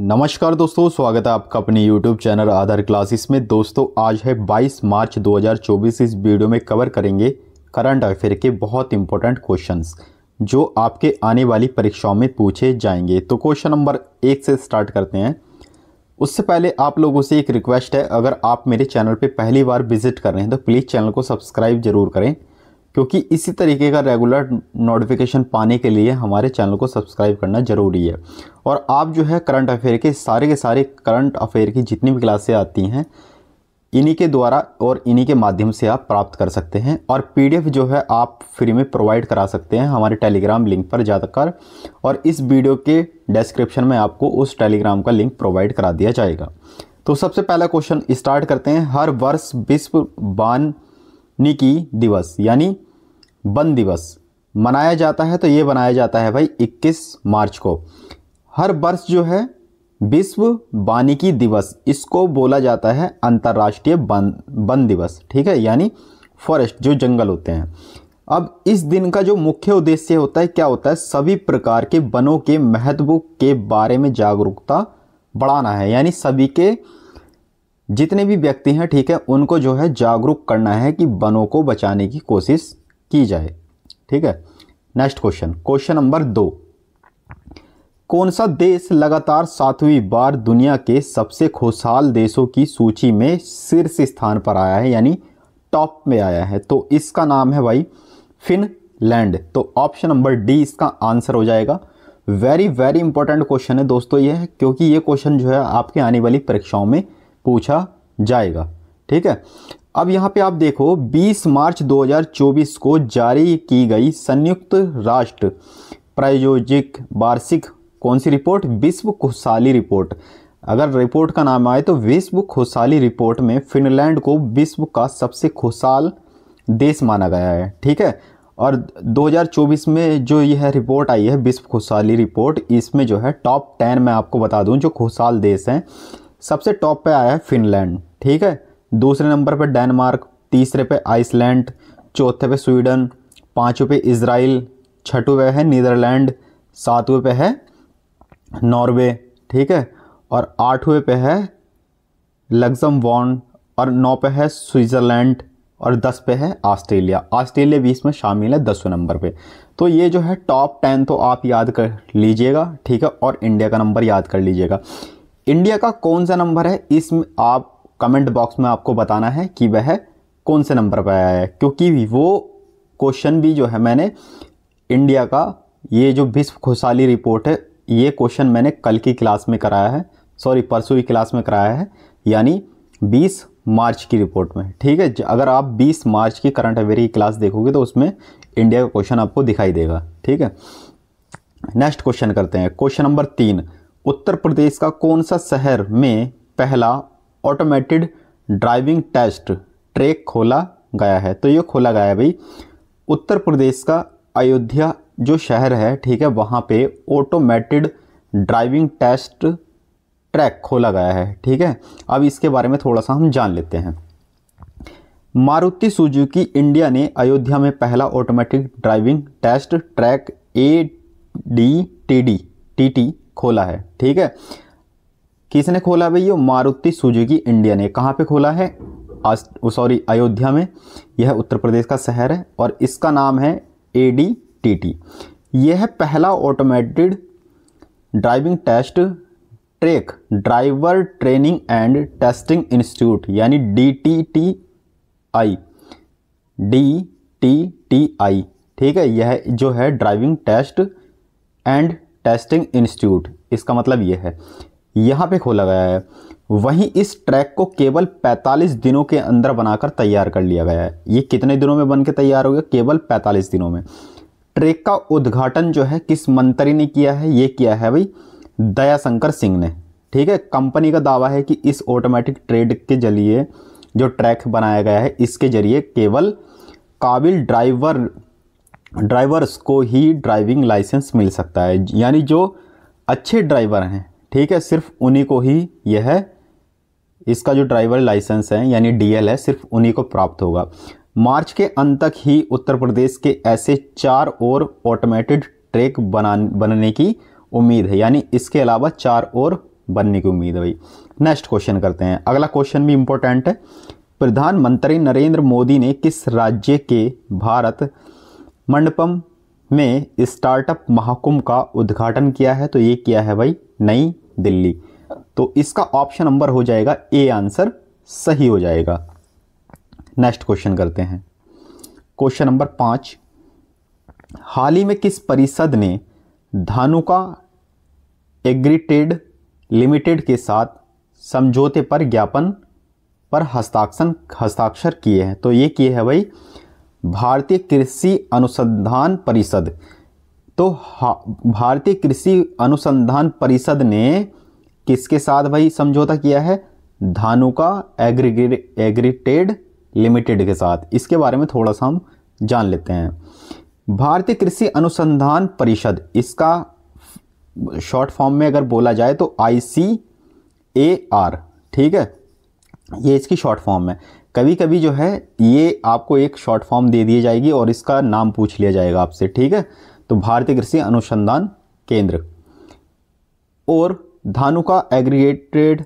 नमस्कार दोस्तों स्वागत है आपका अपने YouTube चैनल आधार क्लासेस में दोस्तों आज है 22 मार्च 2024 इस वीडियो में कवर करेंगे करंट अफेयर के बहुत इंपॉर्टेंट क्वेश्चंस जो आपके आने वाली परीक्षाओं में पूछे जाएंगे तो क्वेश्चन नंबर एक से स्टार्ट करते हैं उससे पहले आप लोगों से एक रिक्वेस्ट है अगर आप मेरे चैनल पर पहली बार विजिट कर रहे हैं तो प्लीज़ चैनल को सब्सक्राइब जरूर करें क्योंकि इसी तरीके का रेगुलर नोटिफिकेशन पाने के लिए हमारे चैनल को सब्सक्राइब करना ज़रूरी है और आप जो है करंट अफेयर के सारे के सारे करंट अफेयर की जितनी भी क्लासें आती हैं इन्हीं के द्वारा और इन्हीं के माध्यम से आप प्राप्त कर सकते हैं और पीडीएफ जो है आप फ्री में प्रोवाइड करा सकते हैं हमारे टेलीग्राम लिंक पर जाकर और इस वीडियो के डिस्क्रिप्शन में आपको उस टेलीग्राम का लिंक प्रोवाइड करा दिया जाएगा तो सबसे पहला क्वेश्चन स्टार्ट करते हैं हर वर्ष विश्व बान निकी दिवस यानी वन दिवस मनाया जाता है तो ये मनाया जाता है भाई 21 मार्च को हर वर्ष जो है विश्व वानिकी दिवस इसको बोला जाता है अंतर्राष्ट्रीय वन वन दिवस ठीक है यानी फॉरेस्ट जो जंगल होते हैं अब इस दिन का जो मुख्य उद्देश्य होता है क्या होता है सभी प्रकार के वनों के महत्व के बारे में जागरूकता बढ़ाना है यानी सभी के जितने भी व्यक्ति हैं ठीक है उनको जो है जागरूक करना है कि वनों को बचाने की कोशिश की जाए ठीक है नेक्स्ट क्वेश्चन क्वेश्चन नंबर दो कौन सा देश लगातार सातवीं बार दुनिया के सबसे खुशहाल देशों की सूची में शीर्ष स्थान पर आया है यानी टॉप में आया है तो इसका नाम है भाई फिनलैंड तो ऑप्शन नंबर डी इसका आंसर हो जाएगा वेरी वेरी इंपॉर्टेंट क्वेश्चन है दोस्तों ये क्योंकि ये क्वेश्चन जो है आपके आने वाली परीक्षाओं में पूछा जाएगा ठीक है अब यहाँ पे आप देखो 20 मार्च 2024 को जारी की गई संयुक्त राष्ट्र प्रायोजिक वार्षिक कौन सी रिपोर्ट विश्व खुशहाली रिपोर्ट अगर रिपोर्ट का नाम आए तो विश्व खुशहाली रिपोर्ट में फिनलैंड को विश्व का सबसे खुशहाल देश माना गया है ठीक है और 2024 में जो यह रिपोर्ट आई है विश्व खुशहाली रिपोर्ट इसमें जो है टॉप टेन मैं आपको बता दूँ जो खुशहाल देश हैं सबसे टॉप पर आया है फिनलैंड ठीक है दूसरे नंबर पर डेनमार्क तीसरे पे आइसलैंड चौथे पे स्वीडन पाँचवें पे इसराइल छठवें पे है नीदरलैंड सातवें पे है नॉर्वे ठीक है और आठवें पे है लग्जम और नौ पे है स्विट्ज़रलैंड और दस पे है ऑस्ट्रेलिया ऑस्ट्रेलिया भी इसमें शामिल है दसवें नंबर पे तो ये जो है टॉप टेन तो आप याद कर लीजिएगा ठीक है और इंडिया का नंबर याद कर लीजिएगा इंडिया का कौन सा नंबर है इसमें आप कमेंट बॉक्स में आपको बताना है कि वह कौन से नंबर पर आया है क्योंकि वो क्वेश्चन भी जो है मैंने इंडिया का ये जो विश्व खुशहाली रिपोर्ट है ये क्वेश्चन मैंने कल की क्लास में कराया है सॉरी परसों की क्लास में कराया है यानी 20 मार्च की रिपोर्ट में ठीक है अगर आप 20 मार्च की करंट अफेयर की क्लास देखोगे तो उसमें इंडिया का क्वेश्चन आपको दिखाई देगा ठीक है नेक्स्ट क्वेश्चन करते हैं क्वेश्चन नंबर तीन उत्तर प्रदेश का कौन सा शहर में पहला ऑटोमेटेड ड्राइविंग टेस्ट ट्रैक खोला गया है तो ये खोला गया है भाई उत्तर प्रदेश का अयोध्या जो शहर है ठीक है वहाँ पे ऑटोमेटेड ड्राइविंग टेस्ट ट्रैक खोला गया है ठीक है अब इसके बारे में थोड़ा सा हम जान लेते हैं मारुति सुजुकी इंडिया ने अयोध्या में पहला automatic driving test track A D T D T T खोला है ठीक है किसने खोला भाई ये मारुति सुजुकी इंडिया ने कहाँ पे खोला है सॉरी अयोध्या में यह उत्तर प्रदेश का शहर है और इसका नाम है ए डी टी टी यह पहला automated driving test track driver training and testing institute यानी D T T I D T T I ठीक है यह जो है driving test and testing institute इसका मतलब यह है यहाँ पे खोला गया है वहीं इस ट्रैक को केवल 45 दिनों के अंदर बनाकर तैयार कर लिया गया है ये कितने दिनों में बन के तैयार हो गया केवल 45 दिनों में ट्रैक का उद्घाटन जो है किस मंत्री ने किया है ये किया है भाई दयाशंकर सिंह ने ठीक है कंपनी का दावा है कि इस ऑटोमेटिक ट्रेड के जरिए जो ट्रैक बनाया गया है इसके जरिए केवल काबिल ड्राइवर ड्राइवर्स को ही ड्राइविंग लाइसेंस मिल सकता है यानी जो अच्छे ड्राइवर हैं ठीक है सिर्फ उन्हीं को ही यह इसका जो ड्राइवर लाइसेंस है यानी डीएल है सिर्फ उन्हीं को प्राप्त होगा मार्च के अंत तक ही उत्तर प्रदेश के ऐसे चार और ऑटोमेटेड ट्रैक बना बनने की उम्मीद है यानी इसके अलावा चार और बनने की उम्मीद है भाई नेक्स्ट क्वेश्चन करते हैं अगला क्वेश्चन भी इम्पोर्टेंट है प्रधानमंत्री नरेंद्र मोदी ने किस राज्य के भारत मंडपम में स्टार्टअप महाकुंभ का उद्घाटन किया है तो ये किया है भाई नई दिल्ली तो इसका ऑप्शन नंबर हो जाएगा ए आंसर सही हो जाएगा नेक्स्ट क्वेश्चन करते हैं क्वेश्चन नंबर पाँच हाल ही में किस परिषद ने धानुका एग्रीटेड लिमिटेड के साथ समझौते पर ज्ञापन पर हस्ताक्षर हस्ताक्षर किए हैं तो ये किए हैं भाई भारतीय कृषि अनुसंधान परिषद तो भारतीय कृषि अनुसंधान परिषद ने किसके साथ भाई समझौता किया है धानुका एग्रीग्रे एग्रीटेड लिमिटेड के साथ इसके बारे में थोड़ा सा हम जान लेते हैं भारतीय कृषि अनुसंधान परिषद इसका शॉर्ट फॉर्म में अगर बोला जाए तो आई सी ए आर ठीक है ये इसकी शॉर्ट फॉर्म है कभी कभी जो है ये आपको एक शॉर्ट फॉर्म दे दी जाएगी और इसका नाम पूछ लिया जाएगा आपसे ठीक है तो भारतीय कृषि अनुसंधान केंद्र और धानुका एग्रीगेटेड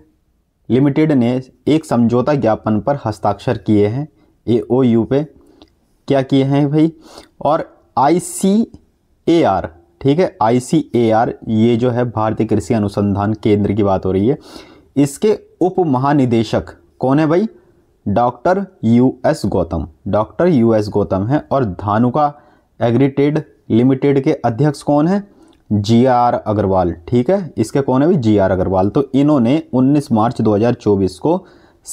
लिमिटेड ने एक समझौता ज्ञापन पर हस्ताक्षर किए हैं ए ओ यू पे क्या किए हैं भाई और आई सी ए आर ठीक है आई सी ए आर ये जो है भारतीय कृषि अनुसंधान केंद्र की बात हो रही है इसके उप महानिदेशक कौन है भाई doctor U S Gautam doctor U S Gautam हैं और धानुका एग्रीटेड लिमिटेड के अध्यक्ष कौन हैं जी आर अग्रवाल ठीक है इसके कौन है भी जी आर अग्रवाल तो इन्होंने 19 मार्च 2024 को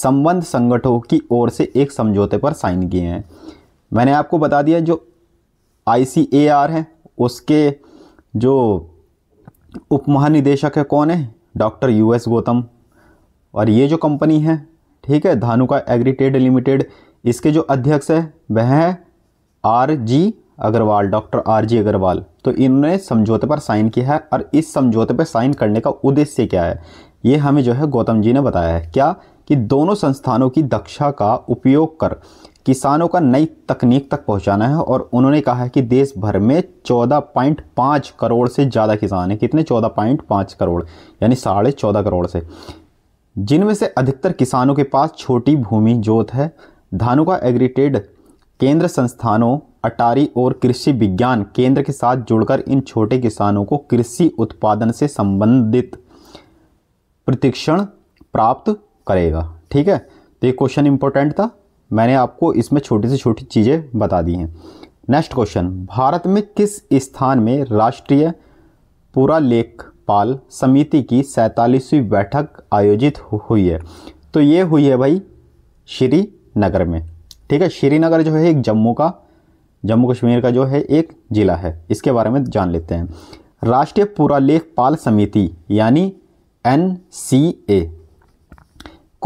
संबंध संगठनों की ओर से एक समझौते पर साइन किए हैं मैंने आपको बता दिया जो आई सी ए आर है उसके जो उप महानिदेशक है कौन है डॉक्टर यू एस गौतम और ये जो कंपनी है ठीक है धानुका एग्री ट्रेड लिमिटेड इसके जो अध्यक्ष है वह है R G Agarwal doctor R G Agarwal तो इन्होंने समझौते पर साइन किया है और इस समझौते पर साइन करने का उद्देश्य क्या है ये हमें जो है गौतम जी ने बताया है क्या कि दोनों संस्थानों की दक्षा का उपयोग कर किसानों का नई तकनीक तक पहुंचाना है और उन्होंने कहा है कि देश भर में चौदह पॉइंट पाँच करोड़ से ज़्यादा किसान हैं कितने चौदह पॉइंट पाँच करोड़ यानी साढ़े चौदह करोड़ से जिनमें से अधिकतर किसानों के पास छोटी भूमि जोत है धानों का एग्रीटेड केंद्र संस्थानों अटारी और कृषि विज्ञान केंद्र के साथ जुड़कर इन छोटे किसानों को कृषि उत्पादन से संबंधित प्रशिक्षण प्राप्त करेगा ठीक है तो ये क्वेश्चन इंपॉर्टेंट था मैंने आपको इसमें छोटी से छोटी चीज़ें बता दी हैं नेक्स्ट क्वेश्चन भारत में किस स्थान में राष्ट्रीय लेख पाल समिति की सैंतालीसवीं बैठक आयोजित हुई है तो ये हुई है भाई श्रीनगर में ठीक है श्रीनगर जो है एक जम्मू का जम्मू कश्मीर का जो है एक ज़िला है इसके बारे में जान लेते हैं राष्ट्रीय पुरालेख पाल समिति यानी एन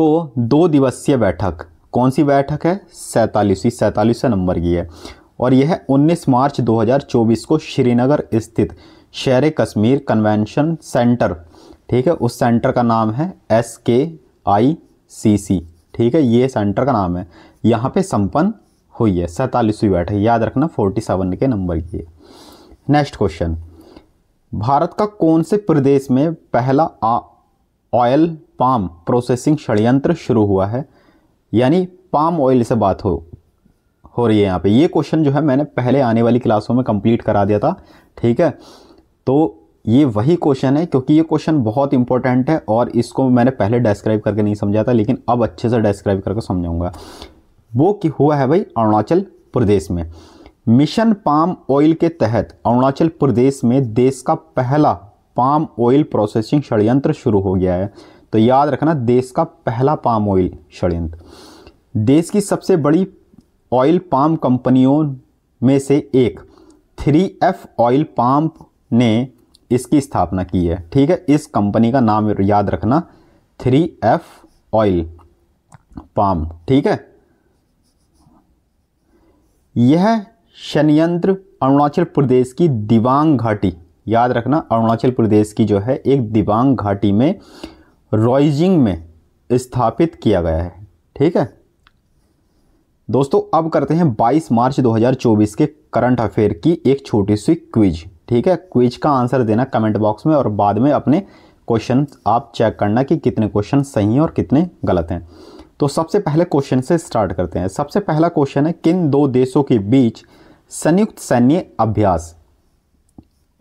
को दो दिवसीय बैठक कौन सी बैठक है सैतालीसवीं सैतालीसवें नंबर की है और यह 19 मार्च 2024 को श्रीनगर स्थित शेर कश्मीर कन्वेंशन सेंटर ठीक है उस सेंटर का नाम है एस के आई सी सी ठीक है ये सेंटर का नाम है यहाँ पे संपन्न हुई है सैंतालीसवीं बैठक याद रखना फोर्टी सेवन के नंबर की है नेक्स्ट क्वेश्चन भारत का कौन से प्रदेश में पहला ऑयल पाम प्रोसेसिंग षडयंत्र शुरू हुआ है यानी पाम ऑयल से बात हो हो रही है यहाँ पे ये क्वेश्चन जो है मैंने पहले आने वाली क्लासों में कंप्लीट करा दिया था ठीक है तो ये वही क्वेश्चन है क्योंकि ये क्वेश्चन बहुत इंपॉर्टेंट है और इसको मैंने पहले डिस्क्राइब करके नहीं समझा था लेकिन अब अच्छे से डिस्क्राइब करके समझाऊंगा वो कि हुआ है भाई अरुणाचल प्रदेश में मिशन पाम ऑयल के तहत अरुणाचल प्रदेश में देश का पहला पाम ऑयल प्रोसेसिंग षडयंत्र शुरू हो गया है तो याद रखना देश का पहला पाम ऑयल षडयंत्र देश की सबसे बड़ी ऑयल पाम कंपनियों में से एक थ्री एफ ऑयल पाम ने इसकी स्थापना की है ठीक है इस कंपनी का नाम याद रखना थ्री एफ ऑयल पाम ठीक है यह शनियंत्र अरुणाचल प्रदेश की दिवांग घाटी याद रखना अरुणाचल प्रदेश की जो है एक दिवांग घाटी में रॉयजिंग में स्थापित किया गया है ठीक है दोस्तों अब करते हैं 22 मार्च 2024 के करंट अफेयर की एक छोटी सी क्विज ठीक है क्विज का आंसर देना कमेंट बॉक्स में और बाद में अपने क्वेश्चन आप चेक करना कि कितने क्वेश्चन सही हैं और कितने गलत हैं तो सबसे पहले क्वेश्चन से स्टार्ट करते हैं सबसे पहला क्वेश्चन है किन दो देशों के बीच संयुक्त सैन्य अभ्यास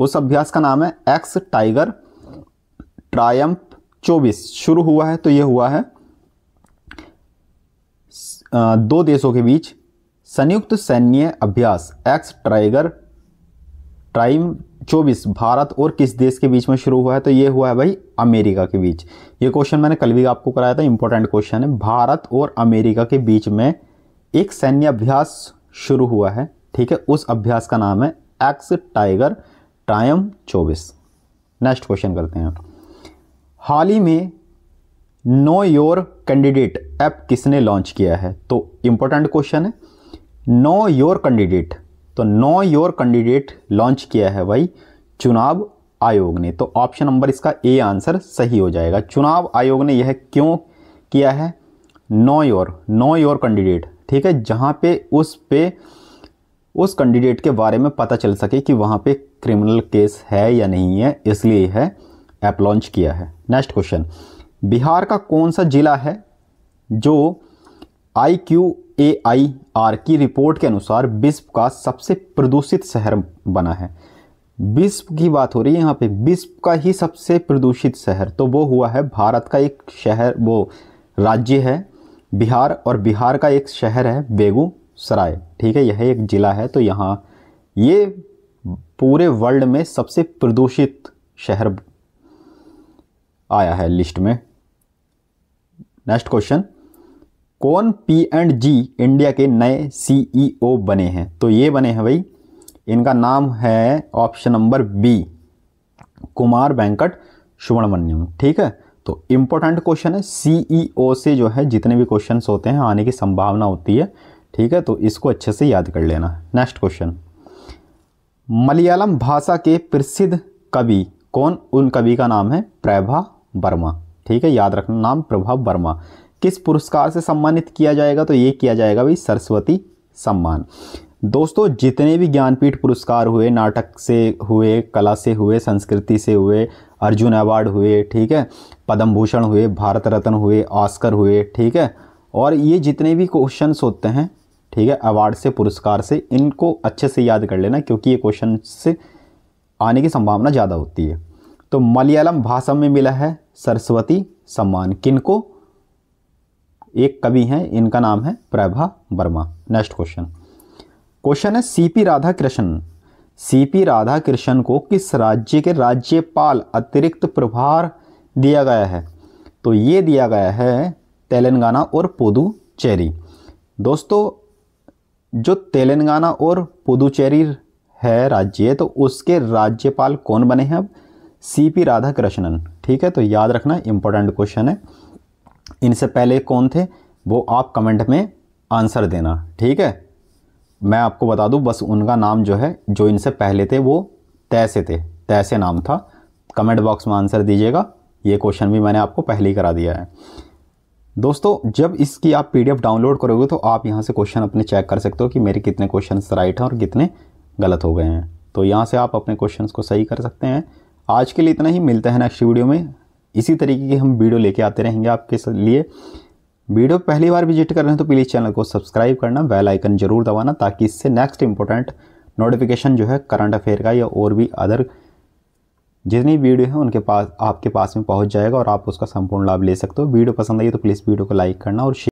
उस अभ्यास का नाम है एक्स टाइगर ट्रायम्प चौबीस शुरू हुआ है तो यह हुआ है दो देशों के बीच संयुक्त सैन्य अभ्यास एक्स ट्राइगर टाइम चौबीस भारत और किस देश के बीच में शुरू हुआ है तो ये हुआ है भाई अमेरिका के बीच ये क्वेश्चन मैंने कल भी आपको कराया था इंपॉर्टेंट क्वेश्चन है भारत और अमेरिका के बीच में एक सैन्य अभ्यास शुरू हुआ है ठीक है उस अभ्यास का नाम है एक्स टाइगर टाइम चौबीस नेक्स्ट क्वेश्चन करते हैं हाल ही में नो योर कैंडिडेट ऐप किसने लॉन्च किया है तो इंपॉर्टेंट क्वेश्चन है नो योर कैंडिडेट तो नो योर कैंडिडेट लॉन्च किया है भाई चुनाव आयोग ने तो ऑप्शन नंबर इसका ए आंसर सही हो जाएगा चुनाव आयोग ने यह क्यों किया है know your know your candidate ठीक है जहाँ पे उस पे उस कैंडिडेट के बारे में पता चल सके कि वहाँ पे क्रिमिनल केस है या नहीं है इसलिए यह ऐप लॉन्च किया है नेक्स्ट क्वेश्चन बिहार का कौन सा ज़िला है जो I Q A I R की रिपोर्ट के अनुसार विश्व का सबसे प्रदूषित शहर बना है विश्व की बात हो रही है यहाँ पे विश्व का ही सबसे प्रदूषित शहर तो वो हुआ है भारत का एक शहर वो राज्य है बिहार और बिहार का एक शहर है बेगूसराय ठीक है यह एक ज़िला है तो यहाँ ये पूरे वर्ल्ड में सबसे प्रदूषित शहर आया है लिस्ट में नेक्स्ट क्वेश्चन कौन पी एंड जी इंडिया के नए सीईओ e बने हैं तो ये बने हैं भाई इनका नाम है option number B Kumar Venkat Subramaniam ठीक है तो इम्पोर्टेंट क्वेश्चन है सीईओ e से जो है जितने भी क्वेश्चन होते हैं आने की संभावना होती है ठीक है तो इसको अच्छे से याद कर लेना नेक्स्ट क्वेश्चन मलयालम भाषा के प्रसिद्ध कवि कौन उन कवि का नाम है प्रभा वर्मा ठीक है याद रखना नाम प्रभा वर्मा किस पुरस्कार से सम्मानित किया जाएगा तो ये किया जाएगा भाई सरस्वती सम्मान दोस्तों जितने भी ज्ञानपीठ पुरस्कार हुए नाटक से हुए कला से हुए संस्कृति से हुए अर्जुन अवार्ड हुए ठीक है पद्म भूषण हुए भारत रत्न हुए ऑस्कर हुए ठीक है और ये जितने भी क्वेश्चंस होते हैं ठीक है अवार्ड से पुरस्कार से इनको अच्छे से याद कर लेना क्योंकि ये क्वेश्चन से आने की संभावना ज़्यादा होती है तो मलयालम भाषा में मिला है सरस्वती सम्मान किनको एक कवि हैं इनका नाम है Prabha Verma next question question है सीपी राधा कृष्ण सीपी राधा कृष्ण को किस राज्य के राज्यपाल अतिरिक्त प्रभार दिया गया है तो ये दिया गया है तेलंगाना और पुदुचेरी दोस्तों जो तेलंगाना और पुदुचेरी है राज्य तो उसके राज्यपाल कौन बने हैं अब सी पी राधा कृष्णन ठीक है तो याद रखना इंपॉर्टेंट क्वेश्चन है इनसे पहले कौन थे वो आप कमेंट में आंसर देना ठीक है मैं आपको बता दूं बस उनका नाम जो है जो इनसे पहले थे वो तैसे थे तैसे नाम था कमेंट बॉक्स में आंसर दीजिएगा ये क्वेश्चन भी मैंने आपको पहले ही करा दिया है दोस्तों जब इसकी आप पीडीएफ डाउनलोड करोगे तो आप यहाँ से क्वेश्चन अपने चेक कर सकते हो कि मेरे कितने क्वेश्चन राइट हैं और कितने गलत हो गए हैं तो यहाँ से आप अपने क्वेश्चन को सही कर सकते हैं आज के लिए इतना ही मिलते हैं नेक्स्ट वीडियो में इसी तरीके की हम वीडियो लेके आते रहेंगे आपके लिए वीडियो पहली बार विजिट कर रहे हैं तो प्लीज़ चैनल को सब्सक्राइब करना बेल आइकन जरूर दबाना ताकि इससे नेक्स्ट इंपॉर्टेंट नोटिफिकेशन जो है करंट अफेयर का या और भी अदर जितनी वीडियो है उनके पास आपके पास में पहुंच जाएगा और आप उसका संपूर्ण लाभ ले सकते हो वीडियो पसंद आई तो प्लीज़ वीडियो को लाइक करना और